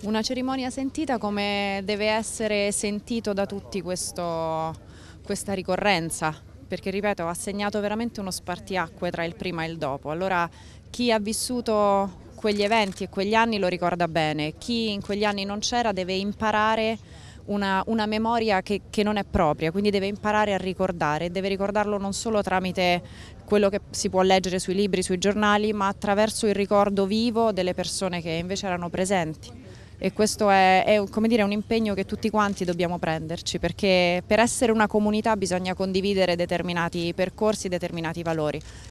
Una cerimonia sentita come deve essere sentito da tutti questo, questa ricorrenza, perché ripeto ha segnato veramente uno spartiacque tra il prima e il dopo. Allora chi ha vissuto quegli eventi e quegli anni lo ricorda bene, chi in quegli anni non c'era deve imparare una, una memoria che, che, non è propria, quindi deve imparare a ricordare, deve ricordarlo non solo tramite quello che si può leggere sui libri, sui giornali, ma attraverso il ricordo vivo delle persone che invece erano presenti e questo è, è dire, un impegno che tutti quanti dobbiamo prenderci perché per essere una comunità bisogna condividere determinati percorsi, determinati valori